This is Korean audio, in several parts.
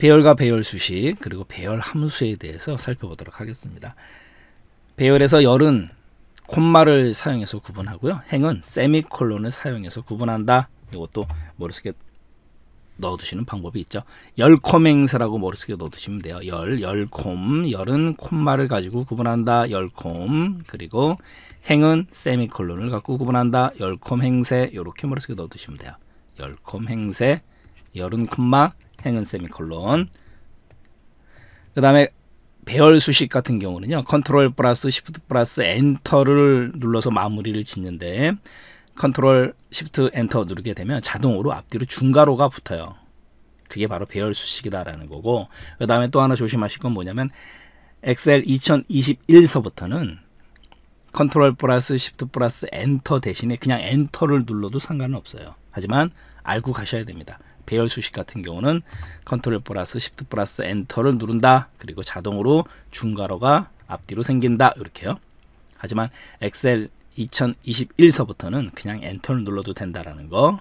배열과 배열 수식 그리고 배열 함수에 대해서 살펴보도록 하겠습니다. 배열에서 열은 콤마를 사용해서 구분하고요. 행은 세미콜론을 사용해서 구분한다. 이것도 머릿속에 넣어두시는 방법이 있죠. 열콤 행사라고 머릿속에 넣어두시면 돼요. 열, 열콤, 열은 콤마를 가지고 구분한다. 열콤, 그리고 행은 세미콜론을 갖고 구분한다. 열콤 행세, 이렇게 머릿속에 넣어두시면 돼요. 열콤 행세, 열은 콤마, 행은 세미콜론 그 다음에 배열 수식 같은 경우는요 컨트롤 플러스 시프트 플러스 엔터를 눌러서 마무리를 짓는데 컨트롤 시프트 엔터 누르게 되면 자동으로 앞뒤로 중괄호가 붙어요 그게 바로 배열 수식이다라는 거고 그 다음에 또 하나 조심하실 건 뭐냐면 엑셀 2021서부터는 컨트롤 플러스 시프트 플러스 엔터 대신에 그냥 엔터를 눌러도 상관은 없어요 하지만 알고 가셔야 됩니다 배열 수식 같은 경우는 컨트롤 플러스 시프트 플러스 엔터를 누른다. 그리고 자동으로 중괄호가 앞뒤로 생긴다. 이렇게요. 하지만 엑셀 2021서부터는 그냥 엔터를 눌러도 된다라는 거.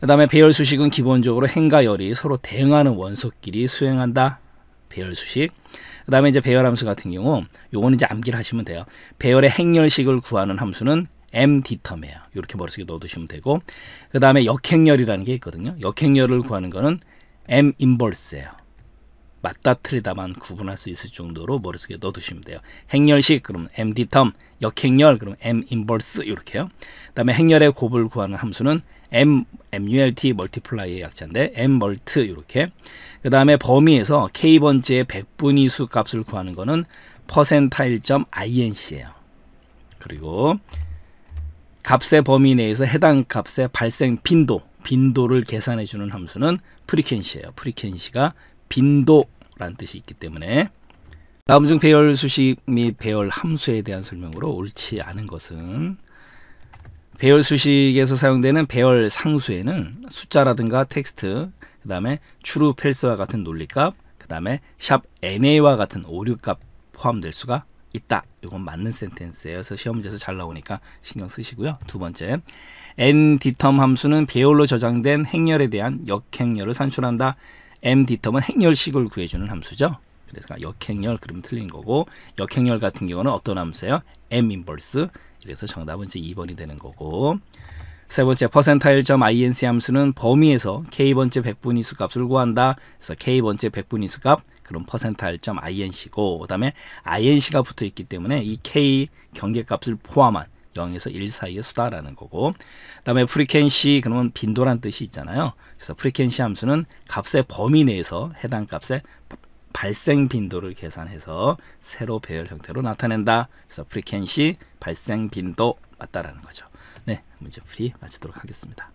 그 다음에 배열 수식은 기본적으로 행과 열이 서로 대응하는 원소끼리 수행한다. 배열 수식. 그 다음에 이제 배열 함수 같은 경우 요거는 이제 암기를 하시면 돼요. 배열의 행렬식을 구하는 함수는 md텀이에요. 이렇게 머릿속에 넣어두시면 되고 그 다음에 역행렬이라는게 있거든요. 역행렬을 구하는 거는 m 인벌스예요. 맞다 틀리다만 구분할 수 있을 정도로 머릿속에 넣어두시면 돼요. 행렬식 그러면 md텀, 역행렬그러면 m 인벌스 이렇게요. 그 다음에 행렬의 곱을 구하는 함수는 m mult 멀티플라이의 약자인데 m 멀트 이렇게 그 다음에 범위에서 k 번째 의 백분위 수 값을 구하는 거는 퍼센타일 점 inc예요. 그리고 값의 범위 내에서 해당 값의 발생 빈도, 빈도를 계산해 주는 함수는 프리퀀시예요. 프리퀀시가 빈도란 뜻이 있기 때문에 다음 중 배열 수식 및 배열 함수에 대한 설명으로 옳지 않은 것은 배열 수식에서 사용되는 배열 상수에는 숫자라든가 텍스트, 그 다음에 추루 펠스와 같은 논리값, 그 다음에 샵 NA와 같은 오류값 포함될 수가 있다. 이건 맞는 센텐스예요. 그래서 시험 지에서잘 나오니까 신경 쓰시고요. 두 번째, m d m 함수는 배열로 저장된 행렬에 대한 역행렬을 산출한다. m d m 은 행렬식을 구해주는 함수죠. 그래서 아, 역행렬 그러면 틀린 거고 역행렬 같은 경우는 어떤 함수예요? m 인버스. 그래서 정답은 이제 2번이 되는 거고 세 번째 percentile.inc 함수는 범위에서 k번째 백분위수 값을 구한다. 그래서 k번째 백분위수 값 그런 퍼센트알점 INC고 그다음에 INC가 붙어 있기 때문에 이 K 경계값을 포함한 0에서 1 사이의 수다라는 거고 그다음에 프리퀀시 그러면 빈도란 뜻이 있잖아요. 그래서 프리퀀시 함수는 값의 범위 내에서 해당 값의 발생 빈도를 계산해서 세로 배열 형태로 나타낸다. 그래서 프리퀀시 발생 빈도 맞다라는 거죠. 네, 문제 풀이 마치도록 하겠습니다.